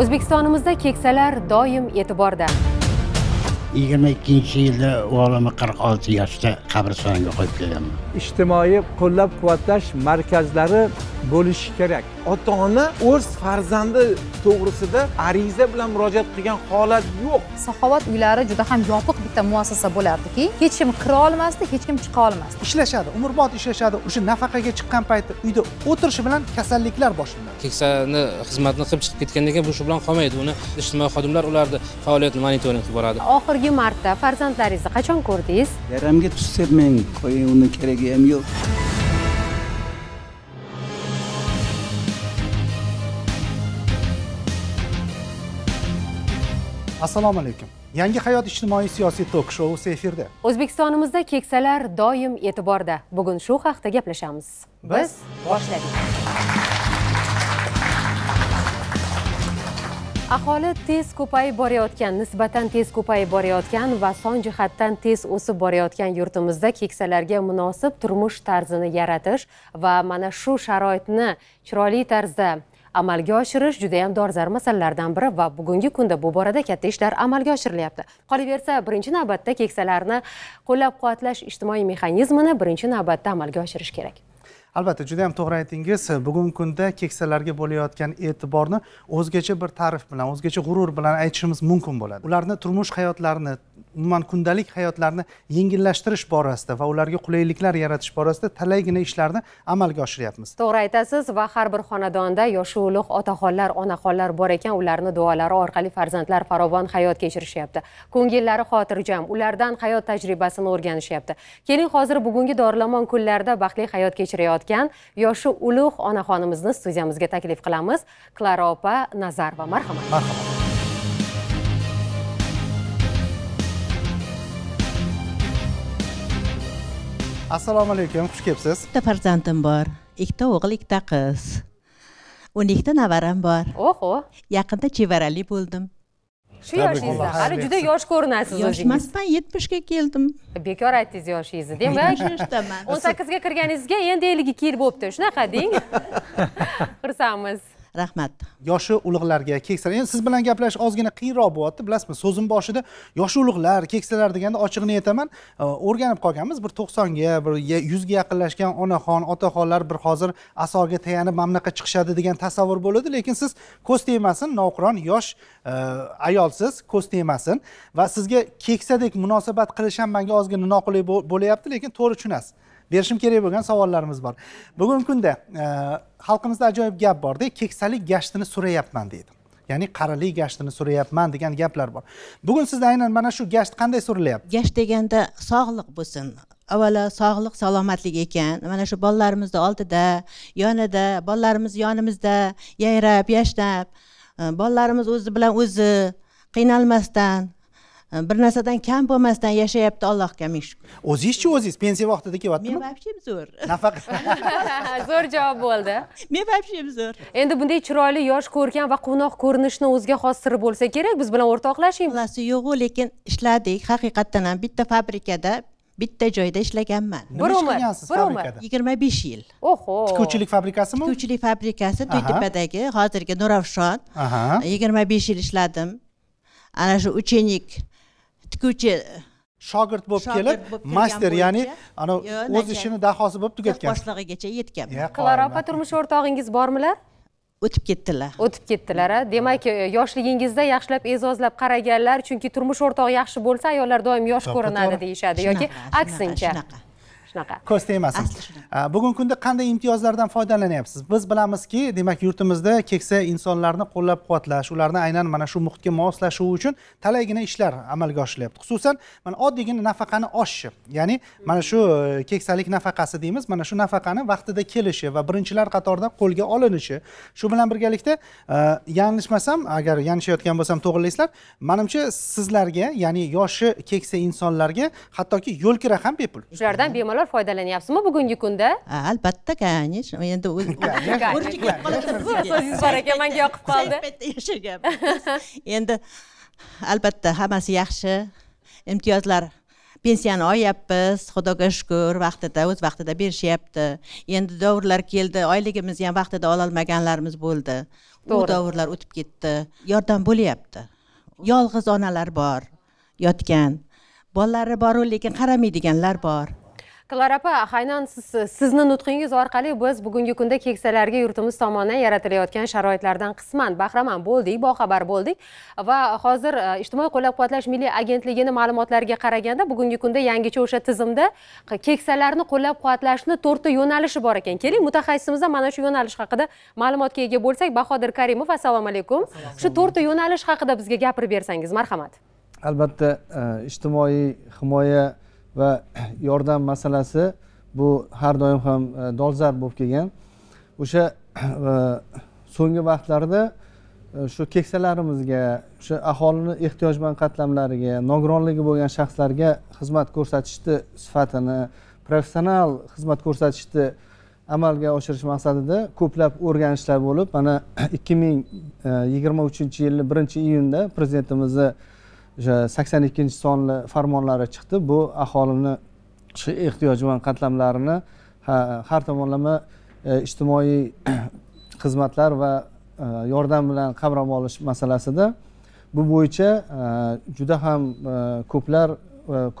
o'zbekistonimizda keksalar doim e'tiborda yigirma ikkinchi yilda o'g'limni qirq olti yoshda qabristonga qo'yib kelganman ijtimoiy qo'llab quvvatlash markazlari bo'lishi kerak ota ona o'z farzandi to'g'risida ariza bilan murojaat qilgan holat yo'q saxovat uylari juda ham yopiq bitta muassasa bo'lardiki hech kim kira olmasdi hech kim chiqa olmasdi ishlashadi umrbod ishlashadi o'sha nafaqaga chiqqan paytda uyda o'tirishi bilan kasalliklar boshlanadi keksani xizmatini qilib chiqib ketgandan keyin bu shu bilan qolmaydi uni ijtimoiy xodimlar ularni faoliyatini monitoring qilib boradi oxirgi oxirgi marta farzandlaringizni qachon ko'rdingiz yaramga tuz sepmang qo'ying uni keragi ham yo'q assalomu alaykum yangi hayot ijtimoiy siyosiy tok shousi efirda o'zbekistonimizda keksalar doim e'tiborda bugun shu haqda gaplashamiz biz boshladik aholi tez ko'payib borayotgan nisbatan tez ko'payib borayotgan va son jihatdan tez o'sib borayotgan yurtimizda keksalarga munosib turmush tarzini yaratish va mana shu sharoitni chiroyli tarzda amalga oshirish juda ham dolzarb masalalardan biri va bugungi kunda bu borada katta ishlar amalga oshirilyapti qolaversa birinchi navbatda keksalarni qo'llab quvvatlash ijtimoiy mexanizmini birinchi navbatda amalga oshirish kerak albatta juda yam to'g'ri aytdingiz bugungi kunda keksalarga bo'layotgan e'tiborni o'zgacha bir ta'rif bilan o'zgacha g'urur bilan aytishimiz mumkin bo'ladi ularni turmush hayotlarini umuman kundalik hayotlarini yengillashtirish borasida va ularga qulayliklar yaratish borasida talaygina ishlarni amalga oshiryapmiz to'g'ri aytasiz va har bir xonadonda yoshi ulug' otaxonlar onaxonlar bor ekan ularni duolari orqali farzandlar farovon hayot kechirishyapti ko'ngillari xotirjam ulardan hayot tajribasini o'rganishyapti keling hozir bugungi dorilamon kunlarda baxtli hayot kechirayotgan yotgan yoshi ulug' onaxonimizni studiyamizga taklif qilamiz klara opa nazarova marhamat marhamat assalomu alaykum xush kelibsiz bitta farzandim bor ikkita o'g'il ikkita qiz o'n ikkita navaram bor oho yaqinda chevarali bo'ldim shu yoshingizda hali juda yosh ko'rinasiz o'zingiz yosh emasman yetmishga keldim bekor aytdingiz yoshingizni demak yetmishdaman o'n sakkizga kirganingizga endi ellik ikki yil bo'libdi shunaqa deng xursandmiz rahmat yoshi ulug'larga keksalar endi siz bilan gaplashish ozgina qiyinroq bo'lyapti bilasizmi so'zim boshida yoshi ulug'lar keksalar deganda ochig'ini aytaman o'rganib qolganmiz bir to'qsonga bir yuzga yaqinlashgan onaxon otaxonlar bir hozir asorga tayanib mana bunaqa chiqishadi degan tasavvur bo'ladi lekin siz ko'z tegmasin nogiron yosh ayolsiz ko'z tegmasin va sizga keksadek munosabat qilish ham manga ozgina noqulay bo'lyapti lekin to'g'ri tushunasiz berishim kerak bo'lgan savollarimiz bor bugungi kunda e, xalqimizda ajoyib gap borda keksalik gashtini so'rayapman deydi ya'ni qarilik gashtini so'rayapman degan gaplar bor bugun sizda aynan mana shu gasht qanday so'ralyapti gasht deganda sog'liq bo'lsin avvalo sog'liq salomatlik ekan mana shu bolalarimizni oldida yonida bolalarimiz yonimizda yayrab yashnab e, bolalarimiz o'zi bilan o'zi qiynalmasdan Э, bir narsadan kam bo'lmasdan yashayapti allohga ming shukur o'zizchi o'ziz pensiya vaqtida kelyaptimi men вообще zo'r nafaqat zo'r javob bo'ldi men вообще zo'r endi bunday chiroyli yosh ko'rkam va quvnoq ko'rinishni o'ziga xos siri bo'lsa kerak biz bilan o'rtoqlashing xulasi yo'g'u lekin ishladik haqiqatdan ham bitta fabrikada bitta joyda ishlaganman bir umr bir umr yigirma besh yil oho tikuvchilik fabrikasimi tikuvchilik fabrikasi to'ytepadagi hozirgi nurafshon yigirma besh yil ishladim ana shu ученик o'qituvchi shogird bo'lib kelib master ya'ni anavi o'z ishini dahosi bo'lib tugatgan boshlig'igacha yetgan klara opa turmush o'rtog'ingiz bormilar o'tib ketdilar o'tib ketdilar a demak e, yoshligingizda yaxshilab e'zozlab qaraganlar chunki turmush o'rtog'i yaxshi bo'lsa ayollar doim yosh ko'rinadi deyishadi yoki aksincha shunaqa shunaqa ko'z tegmasin bugungi kunda qanday imtiyozlardan foydalanyapsiz biz bilamizki demak yurtimizda keksa insonlarni qo'llab quvvatlash ularni aynan mana shu muhitga moslashuvi uchun talaygina ishlar amalga oshirilyapti xususan mana oddiygina nafaqani oshishi ya'ni mana shu e, keksalik nafaqasi deymiz mana shu nafaqani vaqtida kelishi va birinchilar qatorida qo'lga olinishi shu bilan birgalikda e, yanglishmasam agar yanglishayotgan bo'lsam to'g'rilaysizlar manimcha sizlarga ya'ni yoshi keksa insonlarga hattoki yo'lkira ham bepul shulardan bemalol bemalol foydalanyapsizmi bugungi kunda albatta конечно endi so'zingiz bor ekan manga yoqib qoldi endi albatta hammasi yaxshi imtiyozlar pensiyani olyapmiz xudoga shukur vaqtida o'z vaqtida berishyapti endi davrlar keldi oyligimizni ham vaqtida ololmaganlarimiz bo'ldi u davrlar o'tib ketdi yordam bo'lyapti yolg'iz onalar bor yotgan bolalari boru lekin qaramaydiganlar bor klara opa aynan siz sizni nutqingiz orqali biz bugungi kunda keksalarga yurtimiz tomonidan yaratilayotgan sharoitlardan qisman bahramand bo'ldik boxabar bo'ldik va hozir ijtimoiy qo'llab quvvatlash milliy agentligini ma'lumotlariga qaraganda bugungi kunda yangicha o'sha tizimda keksalarni qo'llab quvvatlashni to'rtta yo'nalishi bor ekan keling mutaxassisimizdan mana shu yo'nalish haqida ma'lumotga ega bo'lsak bahodir karimov assalomu alaykum shu to'rtta yo'nalish haqida bizga gapirib bersangiz marhamat albatta ijtimoiy himoya va yordam masalasi bu har doim ham e, dolzarb bo'lib kelgan o'sha so'nggi vaqtlarda e, shu keksalarimizga o'sha aholini ehtiyojmand qatlamlariga nogironligi bo'lgan shaxslarga xizmat ko'rsatishni sifatini professional xizmat ko'rsatishni amalga oshirish maqsadida ko'plab o'rganishlar bo'lib mana ikki ming e, yigirma uchinchi yilni birinchi iyunda prezidentimizni o'sha sakson ikkinchi sonli farmonlari chiqdi bu aholini ehtiyojmand qatlamlarini har tomonlama e, ijtimoiy xizmatlar va e, yordam bilan qamrab olish masalasida bu bo'yicha e, juda ham ko'plar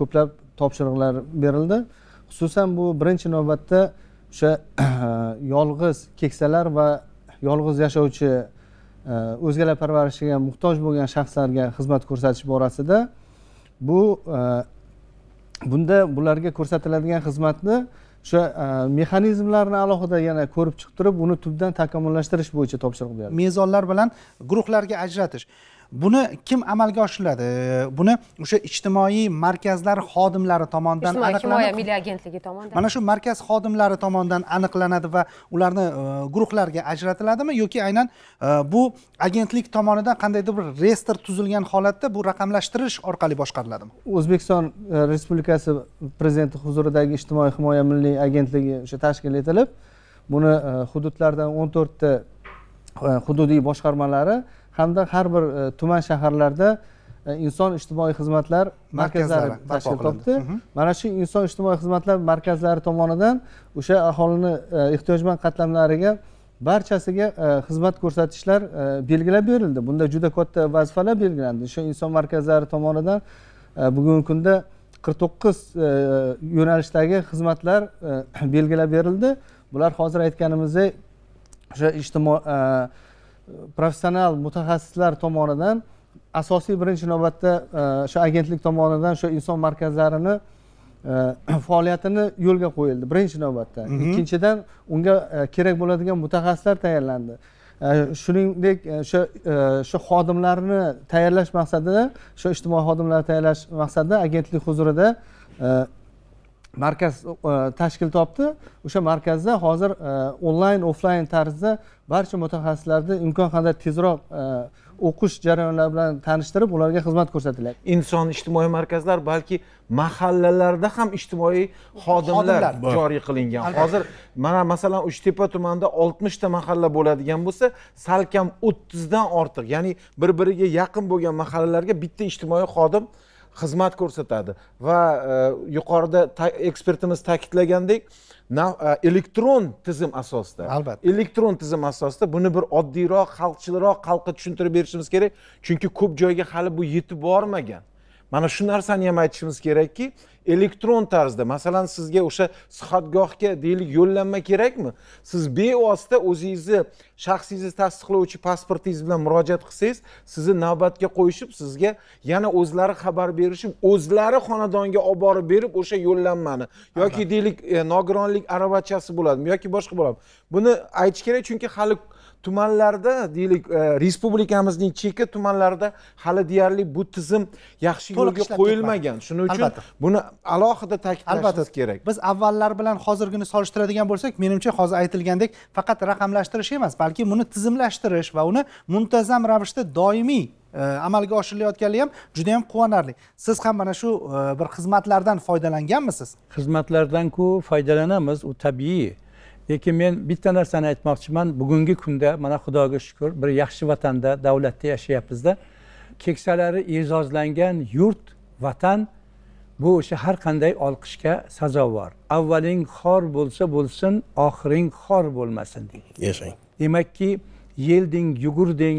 ko'plab topshiriqlar berildi xususan bu birinchi navbatda o'sha yolg'iz keksalar va yolg'iz yashovchi o'zgalar parvarishiga muhtoj bo'lgan shaxslarga xizmat ko'rsatish borasida bu e, bunda bularga ko'rsatiladigan xizmatni o'sha e, mexanizmlarni alohida yana ko'rib chiqib turib uni tubdan takomillashtirish bo'yicha topshiriq berdi mezonlar bilan guruhlarga ajratish buni kim amalga oshiradi buni o'sha ijtimoiy markazlar xodimlari tomonidan ijtimoiy himoya milliy agentligi tomonidan mana shu markaz xodimlari tomonidan aniqlanadi va ularni e, guruhlarga ajratiladimi yoki aynan e, bu agentlik tomonidan qandaydir bir reyestr tuzilgan holatda bu raqamlashtirish orqali boshqariladimi o'zbekiston e, respublikasi prezidenti huzuridagi ijtimoiy himoya milliy agentligi o'sha tashkil etilib buni hududlardan o'n to'rtta hududiy boshqarmalari hamda har bir e, tuman shaharlarda e, inson ijtimoiy xizmatlar markazlari tashkil topdi mhm. mana shu inson ijtimoiy xizmatlar markazlari tomonidan o'sha aholini e, ehtiyojmand qatlamlariga barchasiga xizmat ko'rsatishlar belgilab berildi bunda juda katta vazifalar belgilandi o'sha inson markazlari tomonidan bugungi kunda qirq to'qqiz yo'nalishdagi xizmatlar belgilab berildi bular hozir aytganimizdek o'sha ijtimoiy professional mutaxassislar tomonidan asosiy birinchi navbatda o'sha e, agentlik tomonidan o'sha inson markazlarini e, faoliyatini yo'lga qo'yildi birinchi navbatda mhm. ikkinchidan unga e, kerak bo'ladigan mutaxassislar tayyorlandi shuningdek o'sha o'sha xodimlarni tayyorlash maqsadida o'sha ijtimoiy xodimlarni tayyorlash maqsadida agentlik huzurida markaz tashkil topdi o'sha markazda hozir onlayn offlayn tarzda barcha mutaxassislarni imkon qadar tezroq e, o'qish jarayonlari bilan tanishtirib ularga xizmat ko'rsatiladi inson ijtimoiy markazlar balki mahallalarda ham ijtimoiy xodimlar joriy qilingan hozir mana masalan uchtepa tumanida oltmishta mahalla bo'ladigan bo'lsa salkam o'ttizdan ortiq ya'ni bir biriga yaqin bo'lgan mahallalarga bitta ijtimoiy xodim xizmat ko'rsatadi va e, yuqorida ekspertimiz ta'kidlagandek e, elektron tizim asosida albatta elektron tizim asosida buni bir oddiyroq xalqchilroq xalqqa tushuntirib berishimiz kerak chunki ko'p joyga hali bu yetib bormagan mana shu narsani ham aytishimiz kerakki elektron tarzda masalan sizga o'sha sihatgohga deylik yo'llanma kerakmi siz bevosita o'zingizni shaxsingizni tasdiqlovchi pasportingiz bilan murojaat qilsangiz sizni navbatga qo'yishib sizga yana o'zlari xabar berishib o'zlari xonadonga olib borib berib o'sha yo'llanmani yoki deylik e, nogironlik aravachasi bo'ladimi yoki boshqa bo'ladimi buni aytish kerak chunki hali tumanlarda deylik e, respublikamizning cheki tumanlarida hali deyarli bu tizim yaxshi yo'lga qo'yilmagan shuning uchun buni alohida ta'kidlashimiz kerak biz avvallar bilan hozirgini solishtiradigan bo'lsak menimcha hozir aytilgandek faqat raqamlashtirish emas balki buni tizimlashtirish va uni muntazam ravishda doimiy e, amalga oshirilayotganligi ham juda yam quvonarli siz ham mana shu e, bir xizmatlardan foydalanganmisiz xizmatlardanku foydalanamiz u tabiiy lekin men bitta narsani aytmoqchiman bugungi kunda mana xudoga shukur bir yaxshi vatanda davlatda yashayapmizda keksalari e'zozlangan yurt vatan bu o'sha har qanday olqishga sazovor avvaling xor bo'lsa bo'lsin oxiring xor bo'lmasin deydi yashang demakki yelding yugurding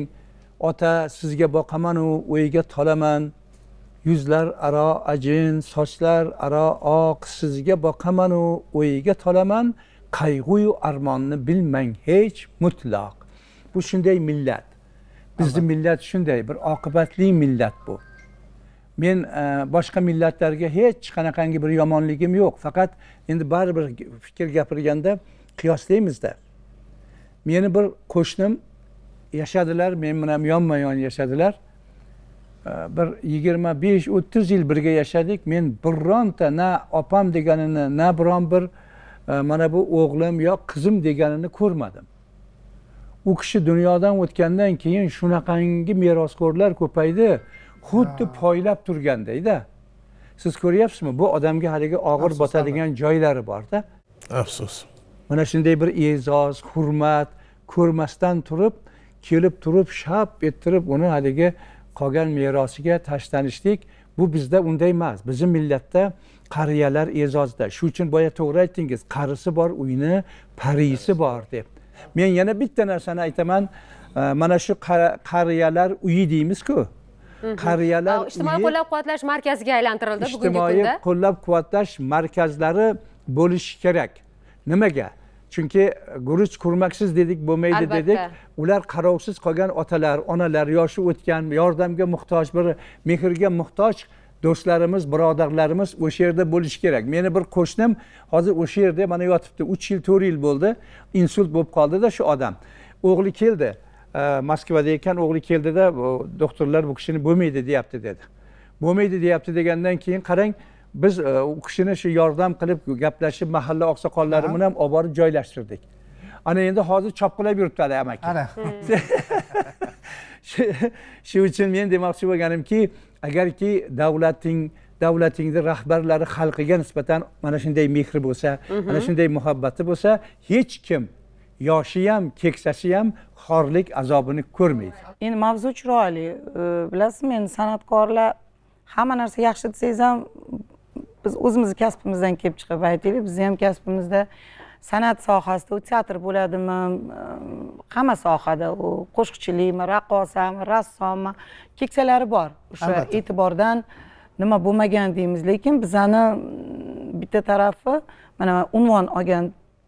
ota sizga boqamanu o'yga tolaman yuzlar aro ajin sochlar aro oq sizga boqamanu o'yga tolaman qayg'uyu armonni bilmang hech mutlaq bu shunday millat bizni millat shunday bir oqibatli millat bu men e, boshqa millatlarga hech qanaqangi bir yomonligim yo'q faqat endi baribir fikr gapirganda qiyoslaymizda meni bir qo'shnim yashadilar men bilan yonma yon yashadilar e, bir yigirma besh o'ttiz yil birga yashadik men bironta na opam deganini na biron bir mana bu o'g'lim yo qizim deganini ko'rmadim u kishi dunyodan o'tgandan keyin shunaqangi merosxo'rlar ko'paydi xuddi poylab turgandayda siz ko'ryapsizmi bu odamga haligi og'ir botadigan joylari borda afsus mana shunday bir e'zoz hurmat ko'rmasdan turib kelib turib shap ettirib uni haligi qolgan merosiga tashlanishlik bu bizda unday emas bizni millatda qariyalar e'zozida shuning uchun boya to'g'ri aytdingiz qarisi bor uyni parisi bor deb men yana bitta narsani aytaman mana shu qariyalar uyi deymizku qariyalar ijtimoiy qo'llab quvvatlash markaziga aylantirildi bugungi kunda ijtimoiy qo'llab quvvatlash markazlari bo'lishi kerak nimaga chunki guruch kurmaksiz dedik bo'lmaydi dedik ular qarovsiz qolgan otalar onalar yoshi o'tgan yordamga muhtoj bir mehrga muhtoj do'stlarimiz birodarlarimiz o'sha yerda bo'lishi kerak meni bir qo'shnim hozir o'sha yerda mana yotibdi uch yil to'rt yil bo'ldi insult bo'lib qoldida shu odam o'g'li keldi moskvada ekan o'g'li keldida doktorlar bu kishini bo'lmaydi deyapti dedi bo'lmaydi deyapti degandan keyin qarang biz e, u kishini shu yordam qilib gaplashib mahalla oqsoqollari bilan ham olib borib joylashtirdik ana endi hozir chopqilab yuribdi hali amaki shuning uchun men demoqchi bo'lganimki agarki davlating davlatingni rahbarlari xalqiga nisbatan mana shunday mehri bo'lsa mhm. mana shunday muhabbati bo'lsa hech kim yoshi ham keksasi ham xorlik azobini ko'rmaydi endi mavzu chiroyli bilasizmi endi san'atkorlar hamma narsa yaxshi desangiz ham biz o'zimizni kasbimizdan kelib chiqib aytaylik bizni ham kasbimizda san'at sohasida u teatr bo'ladimi hamma sohada u qo'shiqchilikmi raqqosami rassommi keksalari bor o'sha e'tibordan nima bo'lmagan deymiz lekin bizani bitta tarafi mana unvon olgan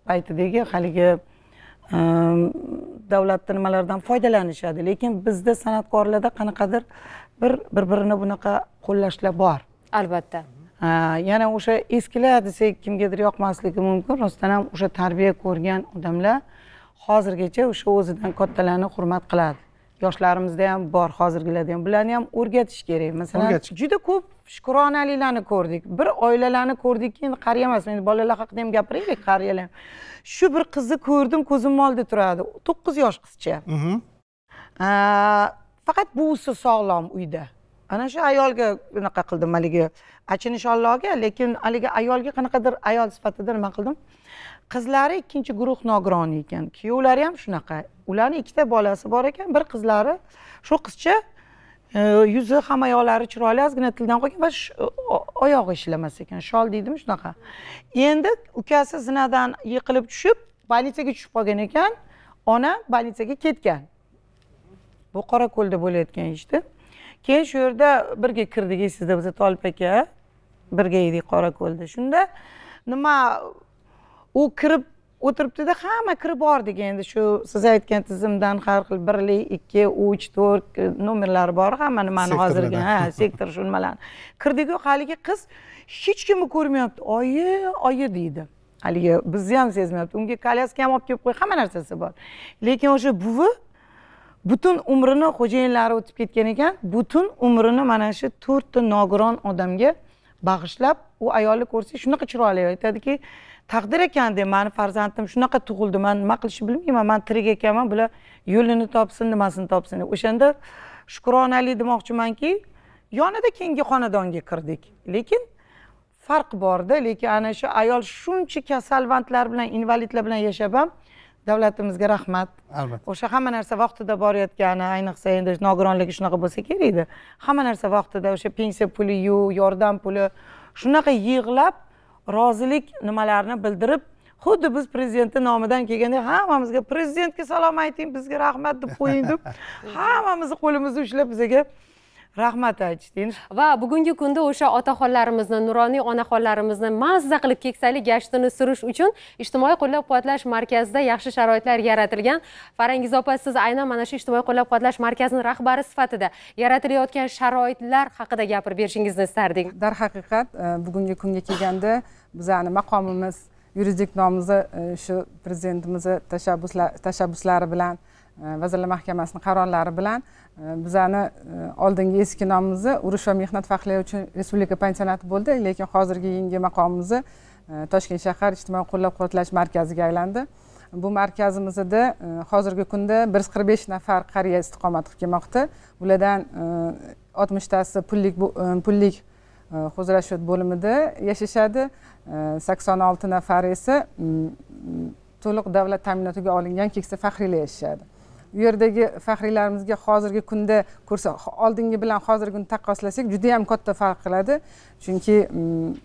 paytidagi haligi davlatni nimalardan foydalanishadi lekin bizda san'atkorlarda qanaqadir bir bir birini bunaqa qo'llashlar bor albatta yana o'sha eskilar desak kimgadir yoqmasligi mumkin rostdan ham o'sha tarbiya ko'rgan odamlar hozirgacha o'sha o'zidan kattalarni hurmat qiladi yoshlarimizda ham bor hozirgilarda ham bularni ham o'rgatish kerak masalan juda ko'p shukronaliklarni ko'rdik bir oilalarni ko'rdikki endi qari emas endi bolalar haqida ham gapiraylik qariyalar shu bir qizni ko'rdim ko'zimni oldida turadi to'qqiz yosh qizcha mhm. faqat buvisi sog'lom uyda ana shu ayolga unaqa qildim haligi achinish ollohga lekin haligi ayolga qanaqadir ayol sifatida nima qildim qizlari ikkinchi guruh nogironi ekan kuyovlari ham shunaqa ularni ikkita bolasi bor ekan bir qizlari shu qizcha e, yuzi ham yoqlari chiroyli ozgina tildan qolgan va oyog'i ishlamas ekan shol deydimi shunaqa endi ukasi zinadan yiqilib tushib больницаga tushib qolgan ekan ona больницаga ketgan bu qorako'lda bo'layotgan ishda işte. keyin shu yerda birga kirdik sizda biza tolip aka birga edik qorako'lda shunda nima u kirib o'tiribdida hamma kirib bordik endi shu siz aytgan tizimdan har xil birlik ikki uch to'rt nomerlari bor hamma nimani hozirgi ha sektor shu nimalarni kirdiku haligi qiz hech kimni ko'rmayapti oyi oyi deydi haligi bizni ham sezmayapti unga kolyaska ham olib kelib qo'y hamma narsasi bor lekin o'sha buvi butun umrini xo'jayinlari o'tib ketgan ekan butun umrini mana shu to'rtta nogiron odamga bag'ishlab u ayolni ko'rsa shunaqa chiroyli aytadiki taqdir ekan deb mani farzandim shunaqa tug'ildi man nima qilishni bilmayman man tirik ekanman bular yo'lini topsin nimasini topsin deb o'shanda shukronali demoqchimanki yonida keyingi xonadonga kirdik lekin farq borda lekin ana shu ayol shuncha kasalvandlar bilan invalidlar bilan yashab ham davlatimizga rahmat albatta o'sha hamma narsa vaqtida borayotgani ayniqsa endi nogironlik shunaqa bo'lsa kerakda hamma narsa vaqtida o'sha pensiya puliyu yordam puli shunaqa yig'lab rozilik nimalarni bildirib xuddi biz prezidentni nomidan kelganda hammamizga prezidentga salom ayting bizga rahmat deb qo'ying deb hammamizni qo'limizni ushlab bizaga rahmat aytishdingiz va bugungi kunda o'sha otaxonlarimizni nuroniy onaxonlarimizni mazza qilib keksalik gashtini surish uchun ijtimoiy qo'llab quvvatlash markazida yaxshi sharoitlar yaratilgan farangiz opa siz aynan mana shu ijtimoiy qo'llab quvvatlash markazini rahbari sifatida yaratilayotgan sharoitlar haqida gapirib berishingizni istardik darhaqiqat e, bugungi kunga kelganda bizani maqomimiz yuridik nomimizni e, shu prezidentimizni tashabbuslari bilan e, vazirlar mahkamasining qarorlari bilan bizani e, oldingi eski nomimizni urush va mehnat faxriylari uchun respublika pansionati bo'ldi lekin hozirgi yangi maqomimizni e, toshkent shahar ijtimoiy qo'llab quvvatlash markaziga aylandi bu markazimizda e, hozirgi kunda bir yuz qirq besh nafar qariya istiqomat qilib kelmoqda ulardan oltmishtasi pullik pullik xo'jrashut bo'limida yashashadi sakson olti nafari esa to'liq davlat ta'minotiga olingan keksa faxriylar yashashadi u yerdagi faxriylarimizga hozirgi kunda ko'rsa oldingi bilan hozirgi kunni taqqoslasak judayam katta farq qiladi chunki mm,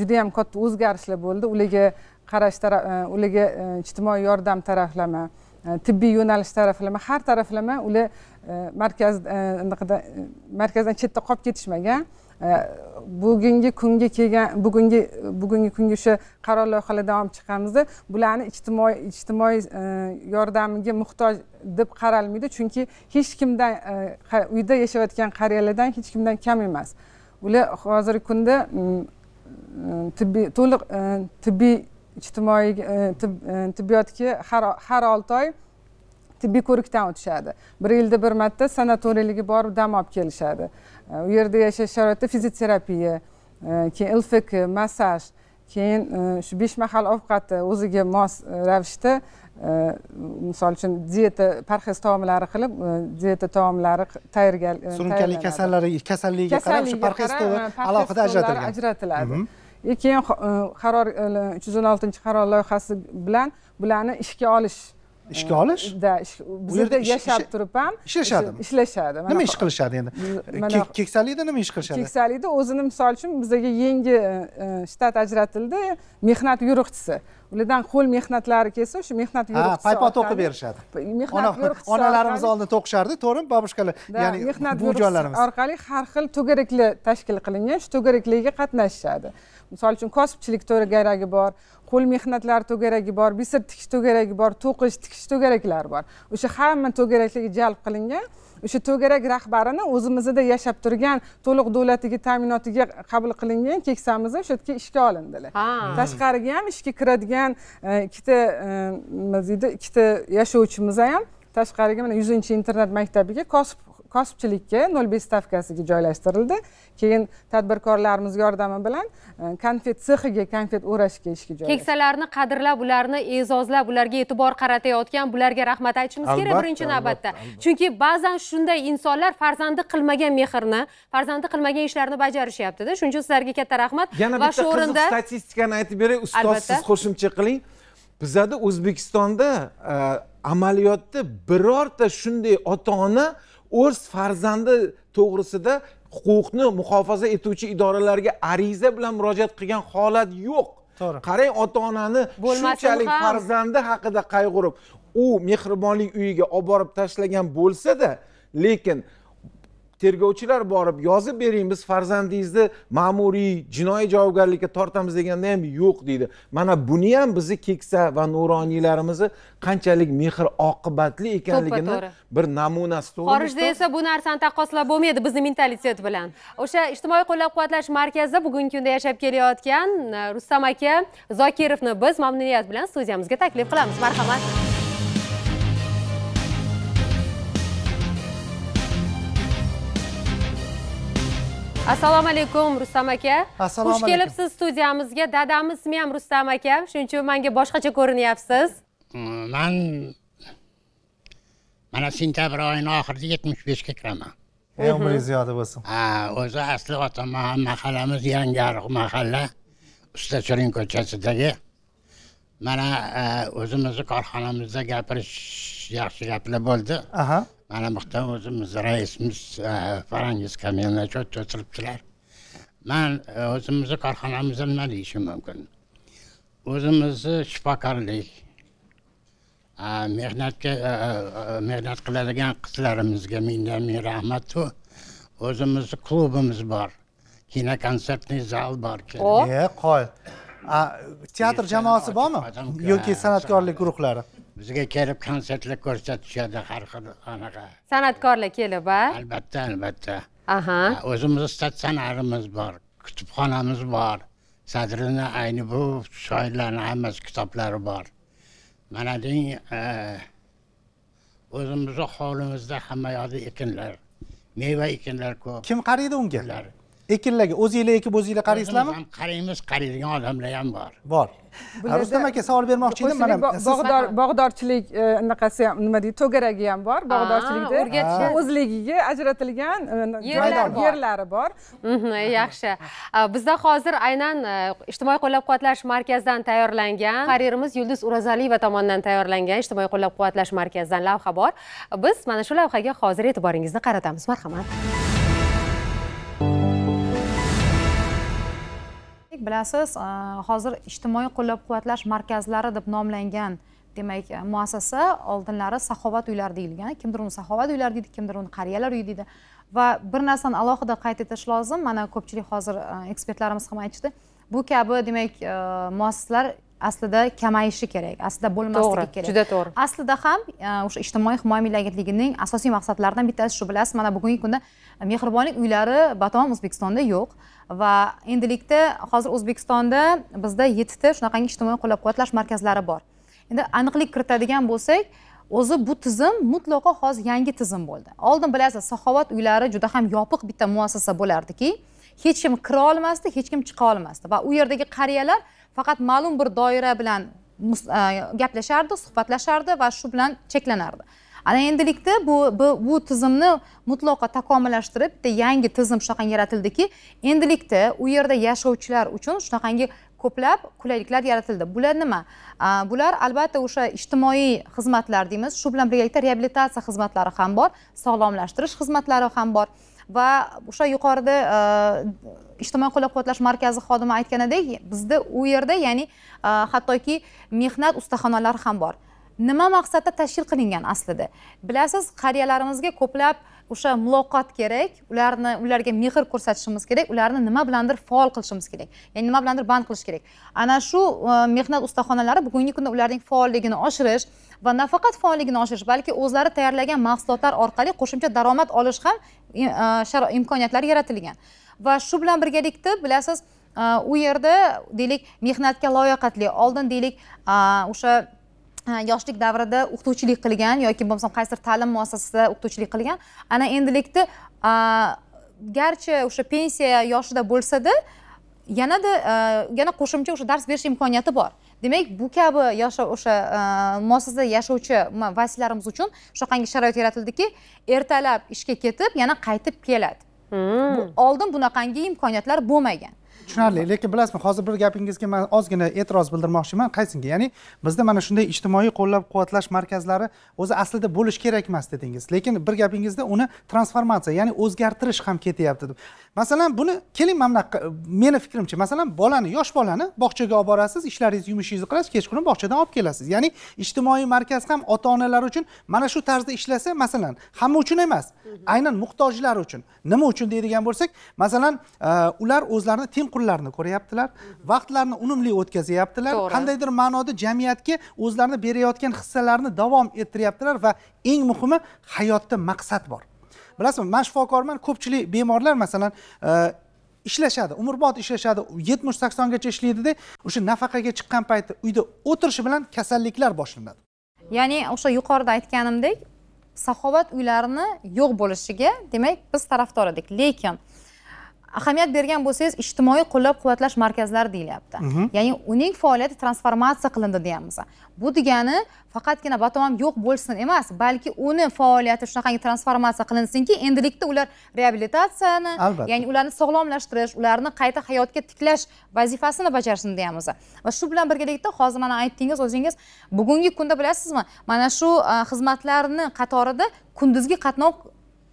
judayam katta o'zgarishlar bo'ldi ularga qarash e, ularga e, ijtimoiy yordam taraflama e, tibbiy yo'nalish taraflama har taraflama ular markaz markazdan chetda qolib ketishmagan bugungi kunga kelgan bugungi bugungi kunga o'sha qaror loyihalardan olib chiqamizda bularni ijtimoiy ijtimoiy e, yordamiga muhtoj deb qaralmaydi chunki hech kimdan e, uyda yashayotgan qariyalardan hech kimdan kam emas ular hozirgi kunda tibbiy to'liq e, tibbiy ijtimoiy tibbiyotga har olti oy tibbiy ko'rikdan o'tishadi bir yilda bir marta sanatoriyligi borib dam olib kelishadi e, u yerda yashash sharoitida fizioterapiya e, keyin lfk massaj keyin e, shu besh mahal ovqati o'ziga mos ravishda misol uchun dieta parhez taomlari qilib dieta taomlari tayyorga surunkali kasallari kasalligiga qarab shu parhez alohida ajratilgan ajratiladi mhm. keyin qaror uch yuz o'n oltinchi qaror loyihasi bilan bularni ishga olish ishga olish bu yerda yashab turib ham ishlashadi ishlashadi nima ish qilishadi endi keksalikda nima ish qilishadi keksalikda o'zini misol uchun bizga yangi e, e, shtat ajratildi mehnat yo'riqchisi ulardan qo'l mehnatlari kelsa o'sha mehnat yo'riqchisi paypoq o'qib berishadi mehnat yo'riqchisi onalarimiz oldin to'qishardi to'g'rimi babushkalar ya'ni mehnat bu orqali har xil to'garaklar tashkil qilingan shu to'garaklarga qatnashishadi misol uchun kosibchilik to'garagi bor qo'l mehnatlari to'garagi bor bisir tikish to'garagi bor to'qish tikish to'garaklari bor o'sha hamma to'garaklarga jalb qilingan o'sha to'garak rahbarini o'zimizda yashab turgan to'liq davlatiga ta'minotiga qabul qilingan keksamiz o'sha yerga ishga olindilar tashqariga ham ishga kiradigan e, ikkita e, nima deydi ikkita yashovchimiz ham tashqariga mana yuzinchi internat maktabiga kosib kosibchilikka nol besh stavkasiga joylashtirildi keyin tadbirkorlarimiz yordami bilan e, konfet sexiga konfet o'rashga ishga joylashdi keksalarni qadrlab ularni e'zozlab ularga e'tibor qaratayotgan bularga rahmat aytishimiz kerak birinchi navbatda chunki ba'zan shunday insonlar farzandi qilmagan mehrni farzandi qilmagan ishlarni bajarishyaptida shuning uchun sizlarga katta rahmat yana bitta o'rinda statistikani aytib beray ustoz siz qo'shimcha qiling bizada o'zbekistonda e, amaliyotda birorta shunday ota ona o'z farzandi to'g'risida huquqni muhofaza etuvchi idoralarga ariza bilan murojaat qilgan holat yo'q to'g'ri qarang ota onani shunchalik farzandi haqida qayg'urib u mehribonlik uyiga olib borib tashlagan bo'lsada lekin tergovchilar borib yozib bering biz farzandingizni ma'muriy jinoiy javobgarlikka tortamiz deganda ham yo'q deydi mana buni ham bizni keksa va nuroniylarimizni qanchalik mehr oqibatli ekanligini bir namunasi to'g'ri xorijda esa bu narsani taqqoslab bo'lmaydi bizni mentalitet bilan o'sha ijtimoiy qo'llab quvvatlash markazi bugungi kunda yashab kelayotgan e, rustam aka zokirovni biz mamnuniyat bilan studiyamizga taklif qilamiz marhamat assalomu alaykum rustam aka assalomu xush kelibsiz studiyamizga dadam ismi ham rustam aka shuning uchun manga boshqacha ko'rinyapsiz hm, man mana sentyabr oyini oxirida yetmish beshga kiraman umringiz ziyoda bo'lsin ha o'zi asli ota mahallamiz yangiariq mahalla usta chirin ko'chasidagi mana e, o'zimizni korxonamizda gapirish yaxshi gaplar bo'ldi aha mana buyoqda o'zimiz raisimiz farangiz kamilni cho'tcha o'tiribdilar man e, o'zimizni korxonamizda nima deyishim mumkin o'zimizni shifokorlik mehnatga e, e, mehnat qiladigan qizlarimizga mingdan ming rahmatu o'zimizni klubimiz bor kinokonsertniy zal bor e qoyil teatr jamoasi bormi yoki san'atkorlik guruhlari bizga kelib konsertlar ko'rsatishadi har xil anaqa san'atkorlar kelib a albatta albatta aha o'zimizni statsionarimiz bor kutubxonamiz bor sadrini ayni bu shoirlarni hammasi kitoblari bor mana deng e, o'zimizni hovlimizda hamma yoqda ekinlar meva ekinlar ko'p kim qaraydi unga ekinlarga o'zinglar ekib o'zinglar qaraysizlarmi ham qaraymiz qaraydigan odamlar ham bor bor rustam aka savol bermoqchi edim mana bog'dor bog'dorchilik e, anaqasi ham nima deydi to'garagi ham bor bog'dorchilikda o'rgatish o'zligiga ajratilgan e, yerlari bor mhm, yaxshi bizda hozir aynan e, ijtimoiy qo'llab quvvatlash markazidan tayyorlangan qaririmiz yulduz o'rozaliyeva tomonidan tayyorlangan ijtimoiy qo'llab quvvatlash markazidan lavha bor biz mana shu lavhaga hozir e'tiboringizni qaratamiz marhamat bilasiz e, hozir ijtimoiy qo'llab quvvatlash markazlari deb nomlangan demak e, muassasa oldinlari saxovat uylari deyilgan kimdir uni saxovat uylari deydi kimdir uni qariyalar uyi deydi va bir narsani alohida qayd etish lozim mana ko'pchilik hozir e, ekspertlarimiz ham aytishdi bu kabi demak muassasalar aslida kamayishi kerak aslida bo'lmasligi kerak juda to'g'ri aslida ham e, o'sha ijtimoiy himoya milliy agentligining asosiy maqsadlaridan bittasi shu bilasiz mana bugungi kunda mehribonlik uylari batamom o'zbekistonda yo'q va endilikda hozir o'zbekistonda bizda yettita shunaqangi ijtimoiy qo'llab quvvatlash markazlari bor endi aniqlik kiritadigan bo'lsak o'zi bu tizim mutlaqo hozir yangi tizim bo'ldi oldin bilasiz saxovat uylari juda ham yopiq bitta muassasa bo'lardiki hech kim kira olmasdi hech kim chiqa olmasdi va u yerdagi qariyalar faqat ma'lum bir doira bilan e, gaplashardi suhbatlashardi va shu bilan cheklanardi ana endilikda bu bu, bu tizimni mutlaqo takomillashtirib bitta yangi tizim shunaqangi yaratildiki endilikda u yerda yashovchilar uchun shunaqangi ko'plab qulayliklar yaratildi bular nima e, bular albatta o'sha ijtimoiy xizmatlar deymiz shu bilan birgalikda reabilitatsiya xizmatlari ham bor sog'lomlashtirish xizmatlari ham bor va o'sha yuqorida e, ijtimoiy qo'llab quvvatlash markazi xodimi aytganidek bizda u yerda ya'ni e, hattoki mehnat ustaxonalari ham bor nima maqsadda tashkil qilingan aslida bilasiz qariyalarimizga ko'plab o'sha muloqot kerak ularni ularga mehr ko'rsatishimiz kerak ularni nima bilandir faol qilishimiz kerak ya'ni nima bilandir band qilish kerak ana shu e, mehnat ustaxonalari bugungi kunda ularning faolligini oshirish va nafaqat faolligini oshirish balki o'zlari tayyorlagan mahsulotlar orqali qo'shimcha daromad olish ham e, e, imkoniyatlari yaratilgan va shu bilan birgalikda bilasiz u yerda deylik mehnatga layoqatli oldin deylik o'sha yoshlik davrida o'qituvchilik qilgan yoki bo'lmasam qaysidir ta'lim muassasasida o'qituvchilik qilgan ana endilikda garchi o'sha pensiya yoshida bo'lsada yanada yana qo'shimcha o'sha dars berish imkoniyati bor demak bu kabi yosh o'sha muassasada yashovchi vasiylarimiz uchun shunaqangi sharoit yaratildiki ertalab ishga ketib yana qaytib keladi hmm. oldin bunaqangi imkoniyatlar bo'lmagan tushunarli lekin bilasizmi hozir bir gapingizga man ozgina e'tiroz bildirmoqchiman qaysinga ya'ni bizda mana shunday ijtimoiy qo'llab quvvatlash markazlari o'zi aslida bo'lishi kerak emas dedingiz lekin bir gapingizda uni transformatsiya ya'ni o'zgartirish ham ketyapti deb masalan buni keling mana bunaqa meni fikrimcha masalan bolani yosh bolani bog'chaga olib borasiz ishlaringizni yumushingizni qilasiz kechqurun bog'chadan olib kelasiz ya'ni ijtimoiy markaz ham ota onalar uchun mana shu tarzda ishlasa masalan hamma uchun emas aynan muhtojlar uchun nima uchun deydigan bo'lsak masalan e, ular o'zlarini teng kunlarni ko'ryaptilar vaqtlarini unumli o'tkazyaptilar qandaydir ma'noda jamiyatga o'zlarini berayotgan hissalarini davom ettiryaptilar va eng muhimi hayotda maqsad bor bilasizmi man shifokorman ko'pchilik bemorlar masalan e, ishlashadi umrbod ishlashadi yetmish saksongacha ishlaydida o'sha nafaqaga chiqqan payti uyda o'tirishi bilan kasalliklar boshlanadi ya'ni o'sha yuqorida aytganimdek saxovat uylarini yo'q bo'lishiga demak biz tarafdor edik lekin ahamiyat bergan bo'lsangiz ijtimoiy qo'llab quvvatlash markazlari deyilyapti mhm. ya'ni uning faoliyati transformatsiya qilindi deyapmiz bu degani faqatgina batamom yo'q bo'lsin emas balki uni faoliyati shunaqangi transformatsiya qilinsinki endilikda ular reabilitatsiyani albatta ya'ni ularni sog'lomlashtirish ularni qayta hayotga tiklash vazifasini bajarsin deyapmiz va shu bilan birgalikda hozir mana aytdingiz o'zingiz bugungi kunda bilasizmi mana shu e, xizmatlarni qatorida kunduzgi qatnov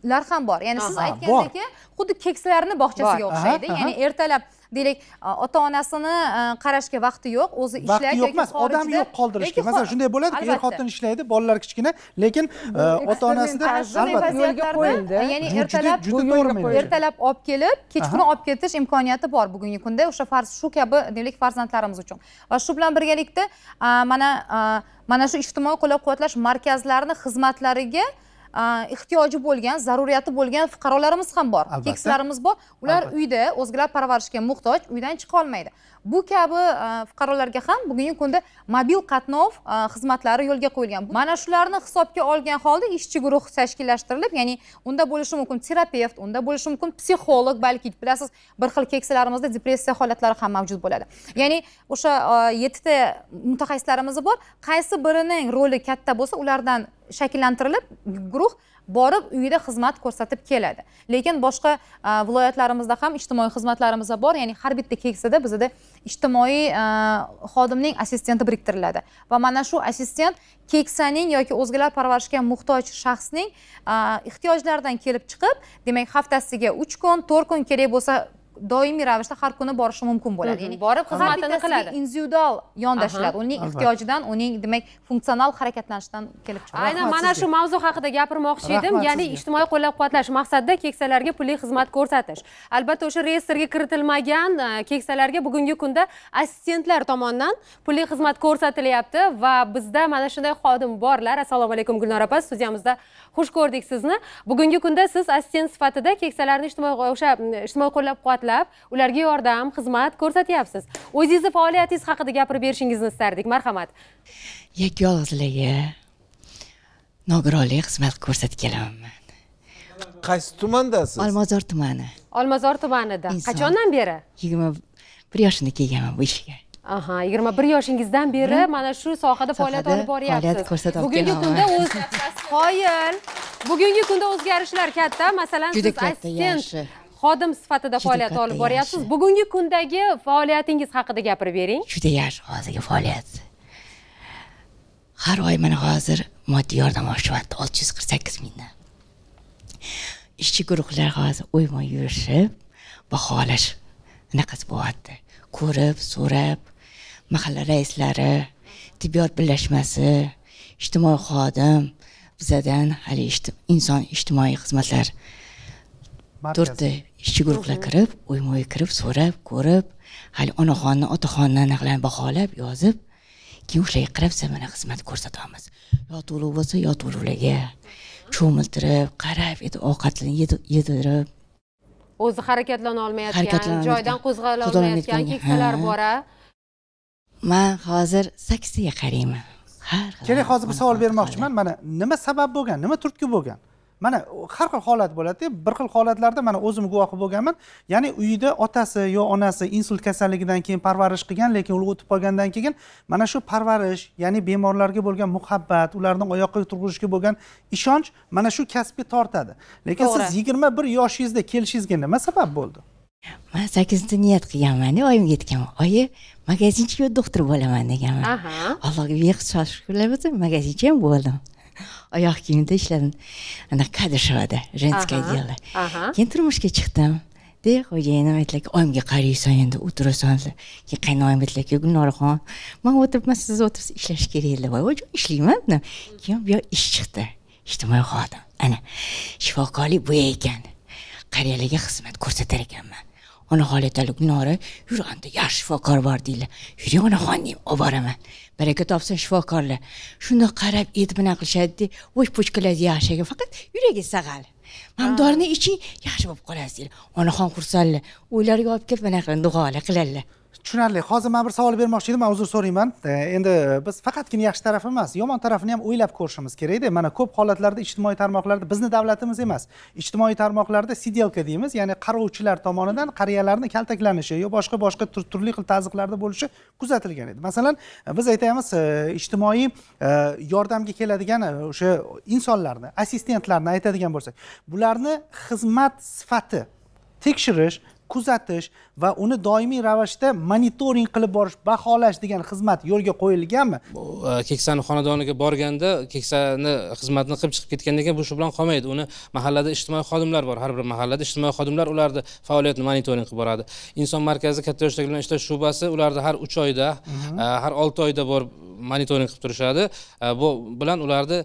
lar ham bor ya'ni siz aytgandek xuddi kekslarni bog'chasiga o'xshaydi ya'ni ertalab deylik ota onasini e, qarashga vaqti yo'q o'zi ishlaydi vaqti yo'q emas odam yo'q qoldirishga masalan shunday bo'ladi er xotin ishlaydi bolalar kichkina lekin e, ota onasida albatta yo'lga qo'yildi ya'ni ertalab juda to'g'ri ertalab olib kelib kechqurun olib ketish imkoniyati bor bugungi kunda o'sha farz shu kabi deylik farzandlarimiz uchun va shu bilan birgalikda mana mana shu ijtimoiy qo'llab quvvatlash markazlarini xizmatlariga ehtiyoji bo'lgan zaruriyati bo'lgan fuqarolarimiz ham bor kekslarimiz bor ular uyda o'zgalar parvarishga muhtoj uydan chiqa olmaydi bu kabi e, fuqarolarga ham bugungi kunda mobil qatnov e, xizmatlari yo'lga qo'yilgan mana shularni hisobga olgan holda ishchi guruh tashkillashtirilib ya'ni unda bo'lishi mumkin terapevt unda bo'lishi mumkin psixolog balki bilasiz bir xil keksalarimizda depressiya holatlari ham mavjud bo'ladi ya'ni o'sha e, yettita mutaxassislarimiz bor qaysi birining roli katta bo'lsa ulardan shakllantirilib guruh borib uyida xizmat ko'rsatib keladi lekin boshqa e, viloyatlarimizda ham ijtimoiy xizmatlarimiz bor ya'ni har bitta keksada bizada ijtimoiy e, xodimning assistenti biriktiriladi va mana shu assistent keksaning yoki o'zgalar parvarishga muhtoj shaxsning e, ehtiyojlaridan kelib chiqib demak haftasiga uch kun to'rt kun kerak bo'lsa doimiy ravishda har kuni borishi mumkin bo'ladi ya'ni borib xizmatini qiladi individual yondashiladi uning ehtiyojidan uning demak funksional harakatlanishidan kelib chiqadi aynan mana shu mavzu haqida gapirmoqchi edim ya'ni ijtimoiy qo'llab quvvatlash maqsadida keksalarga pulli xizmat ko'rsatish albatta o'sha reyestrga kiritilmagan e, keksalarga bugungi kunda assistentlar tomonidan pulli xizmat ko'rsatilyapti va bizda mana shunday xodim borlar assalomu alaykum gulnora opa studiyamizda xush ko'rdik sizni bugungi kunda siz assistent sifatida keksalarni ijtimoiy o'sha ijtimoiy qo'llab quvvatlash quvvatlab ularga yordam xizmat ko'rsatyapsiz o'zingizni faoliyatingiz haqida gapirib berishingizni istardik marhamat yolg'izligi nogironlik xizmat ko'rsatib kelaman qaysi tumandasiz olmazor tumani olmazor tumanida qachondan beri yigirma bir yoshimda kelganman bu ishga aha yigirma bir yoshingizdan beri mana shu sohada faoliyat olib boryapsiz bugungi kunda o'z qoyil bugungi kunda o'zgarishlar katta masalan siz assistent xodim sifatida faoliyat olib boryapsiz bugungi kundagi faoliyatingiz haqida gapirib bering juda yaxshi hozirgi faoliyat har oy mana hozir moddiy yordam oshyiryapti olti yuz qirq sakkiz mingdan ishchi guruhlar hozir o'yma yurishib baholash anaqasi bo'lyapti ko'rib so'rab mahalla raislari tibbiyot birlashmasi ijtimoiy xodim bizadan hali inson ijtimoiy xizmatlar to'rtta ishchi guruhlar mhmm. kirib uyma uy kirib so'rab ko'rib hali onaxonni otaxonni anaqalarni baholab yozib keyin o'shalarga qarab mana xizmat ko'rsatamiz yo to'lov bo'lsa yo to'lovlarga cho'miltirib qarab ovqatlarni yedirib o'zi harakatlana olmayotgan joydan qo'zg'ala olmayotgan keksalar bora man hozir sakkiztaga qarayman har keling hozir bir savol bermoqchiman mana nima sabab bo'lgan nima turtki bo'lgan mana har xil holat bo'ladida bir xil holatlarda mana o'zim guvohi bo'lganman ya'ni uyida otasi yo onasi insult kasalligidan keyin parvarish qilgan lekin u o'tib qolgandan keyin mana shu parvarish ya'ni bemorlarga bo'lgan muhabbat ularni oyoqqa turg'izishga bo'lgan ishonch mana shu kasbga tortadi lekin siz yigirma bir yoshingizda kelishingizga nima sabab bo'ldi man sakkizinchi niyat qilganmanda oyimga aytganman oyi magazinchi yo doktor bo'laman deganman allohga behisob shukurlar bo'lsin magazinchi ham bo'ldim oyoq kiyimda ishladim ana kadishevada женское дело keyin turmushga chiqdim de xo'jayinim aytdilarki oyimga qaraysan endi o'tirasan keyin qaynoyim aytdilarki gulnoraxon man o'tiribman siz o'tirsiz ishlash kerak edi voy ishlayman dedim keyin bu ish chiqdi ijtimoiy xodim ana shifokorlik bu ekan qariyalarga xizmat ko'rsatar ekanman onaxon aytaylik munora yurganda yaxshi shifokor bor deydilar yuring onaxon deyman olib boraman baraka topsin shifokorlar shundoq qarab etib bunaqa qilishadida o'sh push yaxshi ekan faqat yuragi sag'ali mana bu dorini iching yaxshi bo'lib qolasiz deydilar onaxon xursandlar o'ylariga olib kelib bunaqa duolar qiladilar tushunarli hozir man bir savol bermoqchi edim man uzr so'rayman e, endi biz faqatgina yaxshi tarafi emas yomon tarafini ham o'ylab ko'rishimiz kerakda mana ko'p holatlarda ijtimoiy tarmoqlarda bizni davlatimiz emas ijtimoiy tarmoqlarda sidelka deymiz ya'ni qarovchilar tomonidan qariyalarni kaltaklanishi yo boshqa boshqa turli xil taziqlarda bo'lishi kuzatilgan edi masalan e, biz aytamiz e, ijtimoiy yordamga keladigan o'sha insonlarni assistentlarni aytadigan bo'lsak bularni xizmat sifati tekshirish kuzatish va uni doimiy ravishda monitoring qilib borish baholash degan xizmat yo'lga qo'yilganmi e, keksani xonadoniga borganda keksani xizmatni qilib chiqib ketgandan keyin bu shu bilan qolmaydi uni mahallada ijtimoiy xodimlar bor har bir mahallada ijtimoiy xodimlar ularni faoliyatini monitoring qilib boradi inson markazi katta yoshdagi bilan ishlash shubasi ularni har uch oyda mhm. e, har olti oyda borib monitoring qilib turishadi e, bu bilan ularni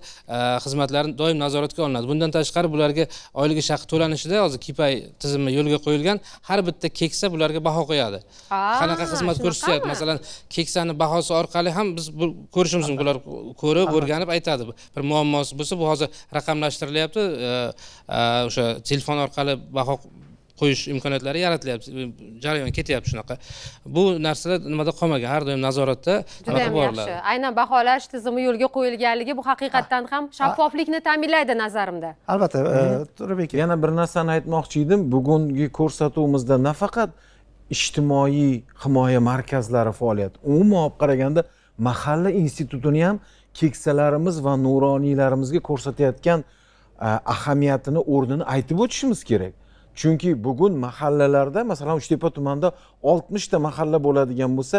xizmatlari doim nazoratga olinadi bundan tashqari bularga oylik ish haqi to'lanishida hozir kipay tizimi yo'lga qo'yilgan har bitta keksa ularga baho qo'yadi qanaqa xizmat ko'rsatyapti masalan keksani bahosi orqali ham biz ko'rishimiz mumkin ular ko'rib o'rganib aytadi bir muammosi bo'lsa bu hozir raqamlashtirilyapti e, o'sha telefon orqali baho qo'yish imkoniyatlari yaratilyapti jarayon ketyapti shunaqa bu narsalar nimada qolmagan har doim nazoratda judayam yaxshi aynan baholash tizimi yo'lga qo'yilganligi bu haqiqatdan ham shaffoflikni ta'minlaydi nazarimda albatta e, turibek yana bir narsani aytmoqchi edim bugungi ko'rsatuvimizda nafaqat ijtimoiy himoya markazlari faoliyati umuman olib qaraganda mahalla institutini ham keksalarimiz va nuroniylarimizga ko'rsatayotgan e, ahamiyatini o'rnini aytib o'tishimiz kerak chunki bugun mahallalarda masalan uchtepa tumanida oltmishta mahalla bo'ladigan bo'lsa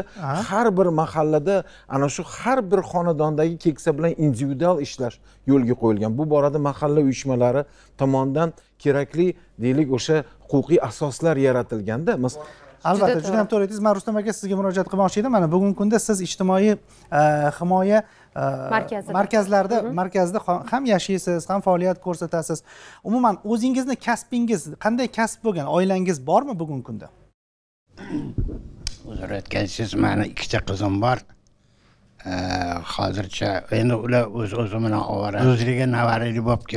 har bir mahallada ana shu har bir xonadondagi keksa bilan individual ishlash yo'lga qo'yilgan bu borada mahalla uyushmalari tomonidan kerakli deylik o'sha huquqiy asoslar yaratilganda albatta juda ham to'g'ri aytdingiz man rustam aka sizga murojaat qilmoqchi edim mana bugungi kunda siz ijtimoiy e, himoya markazida e, markazlarda markazda ham yashaysiz ham faoliyat ko'rsatasiz umuman o'zingizni kasbingiz qanday kasb bo'lgan oilangiz bormi bugungi kunda uzr aytgansiz mani ikkita qizim bor e, hozircha endi ular o'z o'zi bilan ovora o'zligi navaralik bo'lib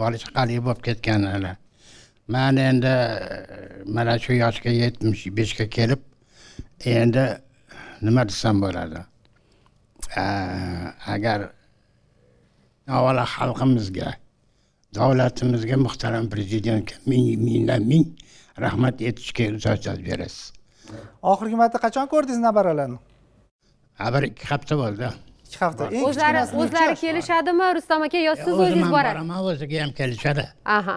bola chaqali bo'lib ketgan hali man endi e, mana shu yoshga yetmish beshga kelib endi nima desam bo'ladi e, agar avvalo xalqimizga davlatimizga muhtaram prezidentga ming mingdan ming rahmat aytishga ruxsat berasiz oxirgi marta qachon ko'rdingiz nabaralarni bir ikki hafta bo'ldi ikki hafta eng o'zlari o'zlari kelishadimi rustam aka yo siz o'zingiz borasiz boraman o'ziga ham kelishadi aha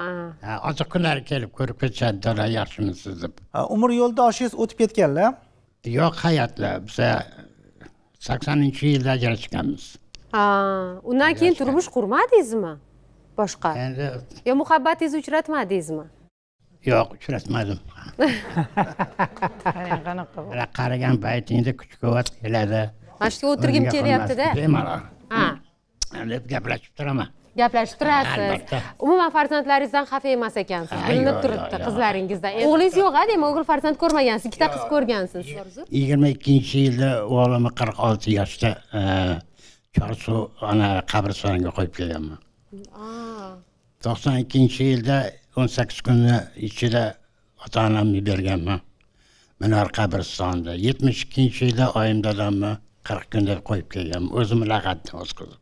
ochiq kunlari kelib ko'rib ketishadi dada yaxshimisiz deb umr yo'ldoshingiz o'tib ketganlar yo'q hayotlar biza saksoninchi yilda ajrashganmiz undan keyin turmush qurmadingizmi boshqa yo muhabbatingizni uchratmadingizmi yo'q uchratmadim qanaqa qaragan paytingda kuch quvvat keladi mana shu yerga o'tirgim kelyaptida bemalol deb gaplashib turaman gaplashib turasiz umuman farzandlaringizdan xafa emas ekansiz bilinib turibdi qizlaringizdan o'g'lingiz yo'q a demak o'g'il farzand ko'rmagansiz ikkita qiz ko'rgansiz yigirma ikkinchi yilda o'g'limni qirq olti yoshda chorsu e, ana qabristonga qo'yib kelganman to'qson ikkinchi yilda o'n sakkiz kunni ichida ota onamni berganman minor qabristonida yetmish ikkinchi yilda oyim dadamni qirq kun deb qo'yib kelganman o'zim laqatni o'tkazib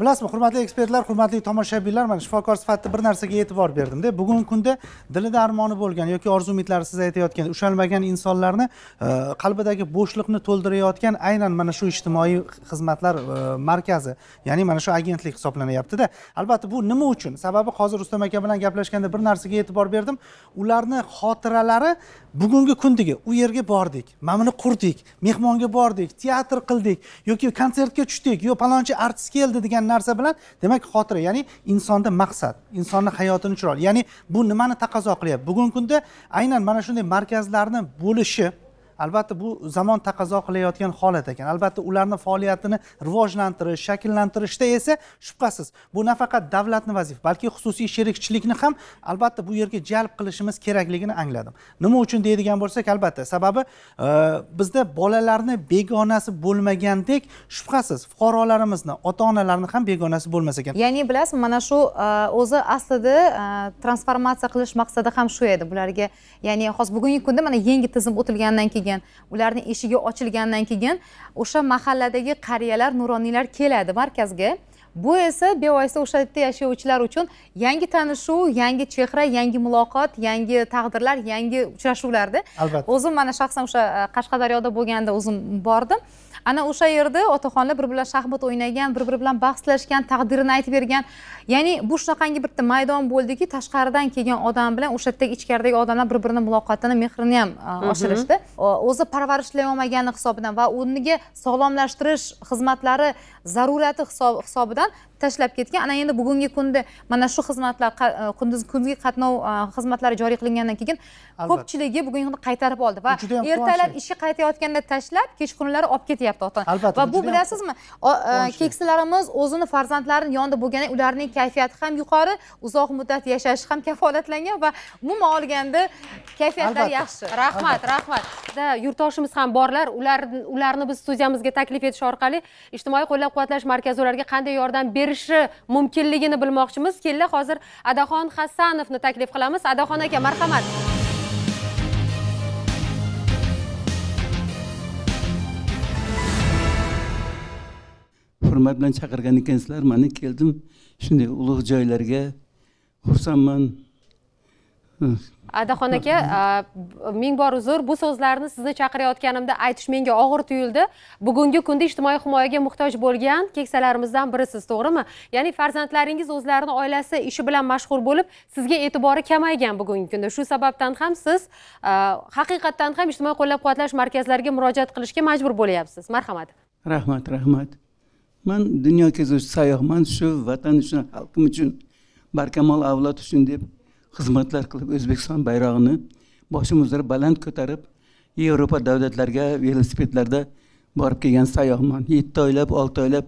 bilasizmi hurmatli ekspertlar hurmatli tomoshabinlar mana shifokor sifatida bir narsaga e'tibor berdimda bugungi kunda dilida armoni bo'lgan yoki orzu umidlari siz aytayotgan ushalmagan insonlarni e, qalbidagi bo'shliqni to'ldirayotgan aynan mana shu ijtimoiy xizmatlar e, markazi ya'ni mana shu agentlik hisoblanyaptida albatta bu nima uchun sababi hozir rustam aka bilan gaplashganda bir narsaga e'tibor berdim ularni xotiralari bugungi kundagi u yerga bordik mana buni qurdik mehmonga bordik teatr qildik yoki konsertga tushdik yo palonchi artist keldi degan narsa bilan demak xotira ya'ni insonda maqsad insonni hayotini chiroyli ya'ni bu nimani taqozo qilyapti bugungi kunda aynan mana shunday markazlarni bo'lishi albatta bu zamon taqozo qilayotgan holat ekan albatta ularni faoliyatini rivojlantirish shakllantirishda esa shubhasiz bu nafaqat davlatni vazifa balki xususiy sherikchilikni ham albatta bu yerga jalb qilishimiz kerakligini angladim nima uchun deydigan bo'lsak albatta sababi e, bizda bolalarni begonasi bo'lmagandek shubhasiz fuqarolarimizni ota onalarni ham begonasi bo'lmas ekan ya'ni bilasizmi mana shu e, o'zi aslida e, transformatsiya qilish maqsadi ham shu edi bularga ya'ni hozir bugungi kunda mana yangi tizim o'tilgandan keyin bo'lgan ularni eshigi ochilgandan keyin o'sha mahalladagi qariyalar nuroniylar keladi markazga bu esa bevosita o'sha yerda yashovchilar uchun yangi tanishuv yangi chehra yangi muloqot yangi taqdirlar yangi uchrashuvlarda albatta o'zim mana shaxsan o'sha e, qashqadaryoda bo'lganda o'zim bordim ana o'sha yerda otaxonlar bir biri bilan shaxmat o'ynagan bir biri bilan bahslashgan taqdirini aytib bergan ya'ni bu shunaqangi bitta maydon bo'ldiki tashqaridan kelgan odam bilan o'sha yerdagi ichkaridagi odamlar bir birini muloqotini mehrini ham e, oshirishdi o'zi parvarishlay olmagani hisobidan va o'rniga sog'lomlashtirish xizmatlari zarurati hisobidan tashlab ketgan ana endi bugungi kunda mana shu xizmatlar e, kunduzi kunduzgi qatnov e, xizmatlari joriy qilingandan keyin ko'pchiligi bugungi kunda qaytarib oldi va ertalab ishga qaytayotganda tashlab kechqurunlari olib ketyapti qilyapti ota ona albatta va bu bilasizmi e, keksalarimiz o'zini farzandlarini yonida bo'lgani ularning kayfiyati ham yuqori uzoq muddat yashashi ham kafolatlangan va umuman olganda kayfiyatlari yaxshi rahmat rahmat yurtdoshimiz ham borlar ular ularni biz studiyamizga taklif etish orqali ijtimoiy qo'llab quvvatlash markazi ularga qanday yordam berishi mumkinligini bilmoqchimiz kelinglar hozir adaxon hasanovni taklif qilamiz adaxon aka marhamat hurmat bilan chaqirgan ekansizlar mana keldim shunday ulug' joylarga xursandman adaxon aka ming bor uzr bu so'zlarni sizni chaqirayotganimda aytish menga og'ir tuyuldi bugungi kunda ijtimoiy himoyaga muhtoj bo'lgan keksalarimizdan birisiz to'g'rimi ya'ni farzandlaringiz o'zlarini oilasi ishi bilan mashg'ul bo'lib sizga e'tibori kamaygan bugungi kunda shu sababdan ham siz haqiqatdan ham ijtimoiy qo'llab quvvatlash markazlariga murojaat qilishga majbur bo'lyapsiz marhamat rahmat rahmat man dunyo kezuvchi sayyohman shu vatan uchun xalqim uchun barkamol avlod uchun deb xizmatlar qilib o'zbekiston bayrog'ini boshim uzra baland ko'tarib yevropa davlatlariga velosipedlarda borib kelgan sayyohman yetti oylab olti oylab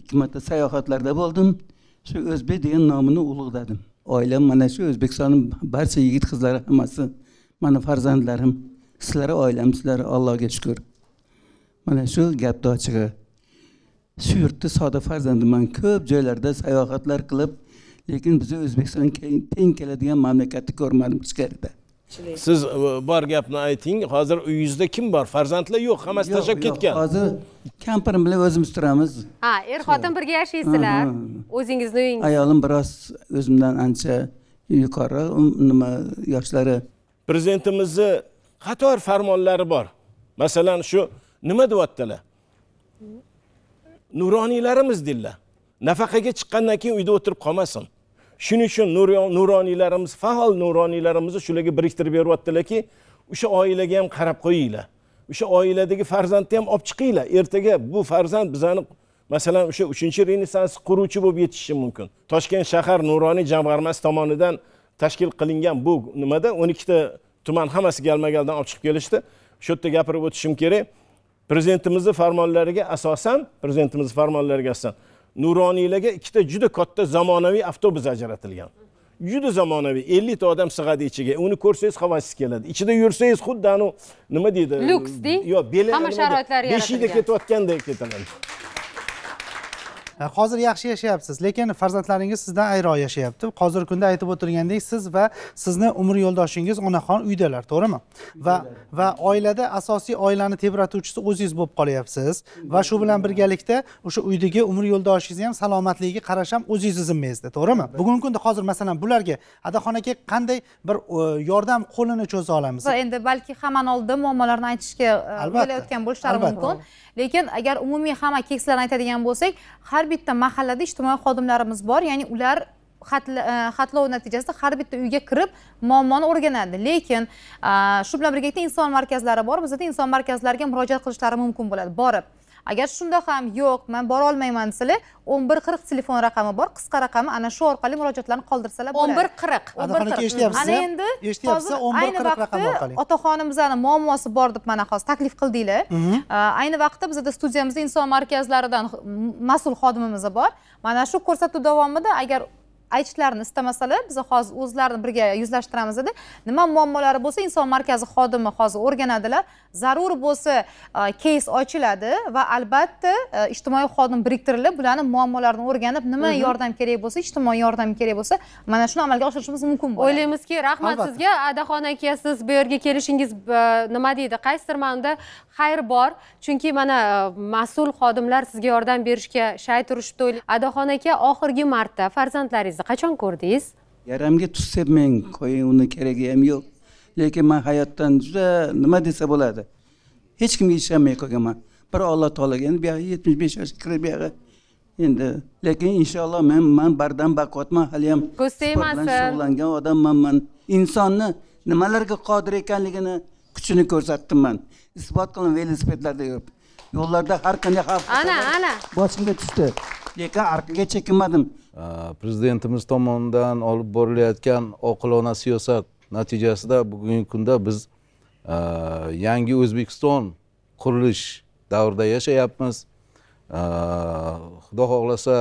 ikki marta sayohatlarda bo'ldim shu o'zbek degan nomini ulug'ladim oilam mana shu o'zbekistonni barcha yigit qizlari hammasi mani farzandlarim sizlar oilam allohga shukur mana shu gapni ochig'i shu yurtni sodiq farzandi ko'p joylarda sayohatlar qilib lekin bizni o'zbekiston teng keladigan mamlakatni ko'rmadim ichkarida siz e, bor gapni ayting hozir uyingizda kim bor farzandlar yo'q hammasi tashlab ketgan hozir kampirim bilan o'zimiz turamiz ha er xotin birga yashaysizlar o'zingizni uyingiz ayolim biroz o'zimdan ancha yuqori nima yoshlari prezidentimizni qator farmonlari bor masalan shu nima deyaptilar nuroniylarimiz dedilar nafaqaga chiqqandan keyin uyda o'tirib qolmasin shuning uchun nuroniylarimiz faol nuroniylarimizni shularga biriktirib beryaptilarki o'sha oilaga ham qarab qo'yinglar o'sha oiladagi farzandni ham olib chiqinglar ertaga bu farzand bizani masalan o'sha uchinchi renessans quruvchi bo'lib yetishi mumkin toshkent shahar nuroniy jamg'armasi tomonidan tashkil qilingan bu nimada o'n ikkita tuman hammasi galma galdan olib chiqib kelishdi shu yerda gapirib o'tishim kerak prezidentimizni farmonlariga asosan prezidentimizni farmonlariga asosan nuroniylarga ikkita juda katta zamonaviy avtobus ajratilgan juda zamonaviy ellikta odam sig'adi ichiga uni ko'rsangiz havasingiz keladi ichida yursangiz xuddi anavi nima deydi lyuks deng yo'q hamma sharoitlar yaratilgan beshikda ketayotgandek ketaman E, hozir yaxshi yashayapsiz lekin farzandlaringiz sizdan ayro yashayapti hozirgi kunda aytib o'tirgandek siz va sizni umr yo'ldoshingiz onaxon uydalar to'g'rimi va va oilada asosiy oilani tebratuvchisi o'zingiz bo'lib qolyapsiz va shu bilan birgalikda o'sha uydagi umr yo'ldoshingizni ham salomatligiga qarash ham o'zingizni zimmangizda to'g'rimi bugungi kunda hozir masalan bularga adaxon aka qanday bir e, yordam qo'lini cho'za olamiz va endi balki hammani oldida muammolarni aytishga e, o'ylayotgan bo'lishlari mumkin lekin agar umumiy hamma kekslarni aytadigan bo'lsak har bitta mahallada ijtimoiy xodimlarimiz bor ya'ni ular e, xatlov natijasida har bitta uyga kirib muammoni o'rganadi lekin e, shu bilan birgalikda inson markazlari bor bizada inson markazlariga murojaat qilishlari mumkin bo'ladi borib agar shunda ham yo'q man borolmayman desalar o'n bir qirq telefon raqami bor qisqa raqami ana shu orqali murojaatlarni qoldirsalar bo'ladi o'n bir qirq ana endi ayni o'n bir raqam orqali otaxonim bizani muammosi bor deb mana hozir taklif qildinglar mhm. ayni vaqtda bizada studiyamizda inson markazlaridan mas'ul xodimimiz bor mana shu ko'rsatuv davomida agar aytishlarini istamasalar biz hozir o'zlarini birga yuzlashtiramiz edi nima muammolari bo'lsa inson markazi xodimi hozir o'rganadilar zarur bo'lsa keys ochiladi va albatta e, ijtimoiy xodim biriktirilib bularni muammolarini o'rganib nima yordam kerak bo'lsa ijtimoiy yordam kerak bo'lsa mana shuni amalga oshirishimiz mumkin bo'ladi o'ylaymizki rahmat sizga adaxon aka siz bu yerga kelishingiz e, nima deydi qaysidir ma'noda xayr bor chunki mana e, mas'ul xodimlar sizga yordam berishga shay turishibdi adaxon aka oxirgi marta farzandlaringizni qachon ko'rdingiz yaramga tushsa sepmang qo'ying uni keragi ham yo'q lekin man hayotdan juda nima desa bo'ladi hech kimga ishonmay qolganman bir alloh taologa endi buyog'i yetmish besh yoshga kirib buyog'i endi lekin inshaalloh men man bardan baquvvatman haliyam ko'z tegmasin shug'ullangan odammanman insonni nimalarga qodir ekanligini kuchini ko'rsatdim man isbot qildim velosipedlarda yurib yo'llarda har qanday xavf ana ana boshimga tushdi lekin orqaga chekinmadim prezidentimiz tomonidan olib borilayotgan oqilona siyosat natijasida bugungi kunda biz yangi o'zbekiston qurilish davrida yashayapmiz xudo xohlasa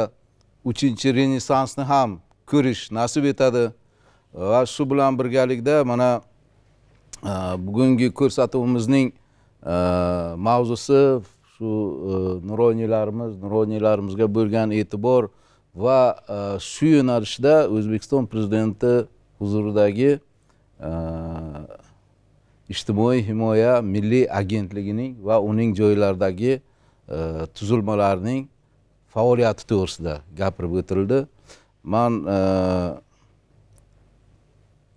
uchinchi renessansni ham ko'rish nasib etadi va shu bilan birgalikda mana bugungi ko'rsatuvimizning mavzusi shu nuroniylarimiz nuroniylarimizga bo'lgan e'tibor va shu yo'nalishda o'zbekiston prezidenti huzuridagi ijtimoiy himoya milliy agentligining va uning joylardagi tuzilmalarning faoliyati to'g'risida gapirib o'tildi man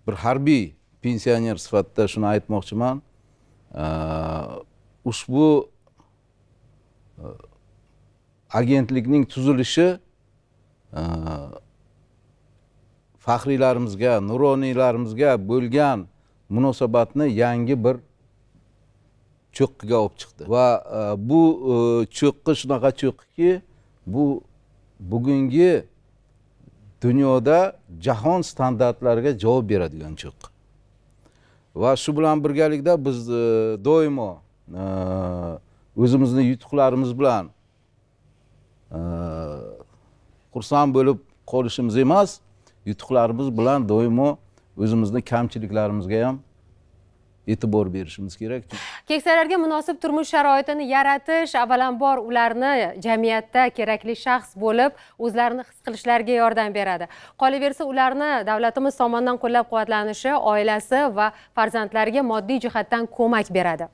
bir harbiy pensioner sifatida shuni aytmoqchiman ee, ushbu e, agentlikning tuzilishi e, faxriylarimizga nuroniylarimizga bölgen, munosabatni yangi bir cho'qqiga olib chiqdi va e, bu cho'qqi shunaqa ki bu bugungi dunyoda cahon standartlariga cevap beradigan cho'qqi va shu bilan birgalikda biz e, doimo e, o'zimizni yutuqlarimiz bilan e, xursand bo'lib qolishimiz yutuklarımız yutuqlarimiz bilan doimo kemçiliklerimiz kamchiliklarimizga ham e'tibor berishimiz kerak keksalarga munosib turmush sharoitini yaratish avvalambor ularni jamiyatda kerakli shaxs bo'lib o'zlarini his qilishlariga yordam beradi qolaversa ularni davlatimiz tomonidan qo'llab quvvatlanishi oilasi va farzandlariga moddiy jihatdan ko'mak beradi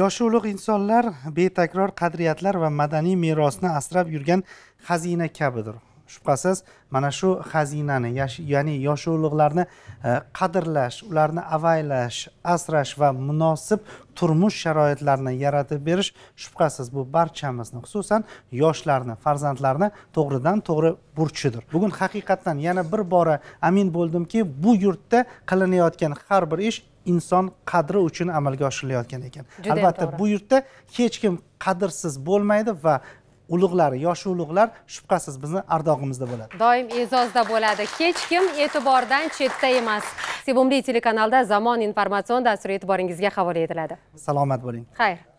yoshi ulug' insonlar betakror qadriyatlar va madaniy merosni asrab yurgan xazina kabidir shubhasiz mana shu xazinani ya'ni yosh ulug'larni e, qadrlash ularni avaylash asrash va munosib turmush sharoitlarini yaratib berish shubhasiz bu barchamizni xususan yoshlarni farzandlarni to'g'ridan to'g'ri burchidir bugun haqiqatdan yana bir bora amin bo'ldimki bu yurtda qilinayotgan har bir ish inson qadri uchun amalga oshirilayotgan ekan albatta bu yurtda hech kim qadrsiz bo'lmaydi va ulug'lar yoshi ulug'lar shubhasiz bizni ardog'imizda bo'ladi doim e'zozda bo'ladi hech kim e'tibordan chetda emas sevimli telekanalda zamon informatsion dasturi e'tiboringizga havola etiladi salomat bo'ling xayr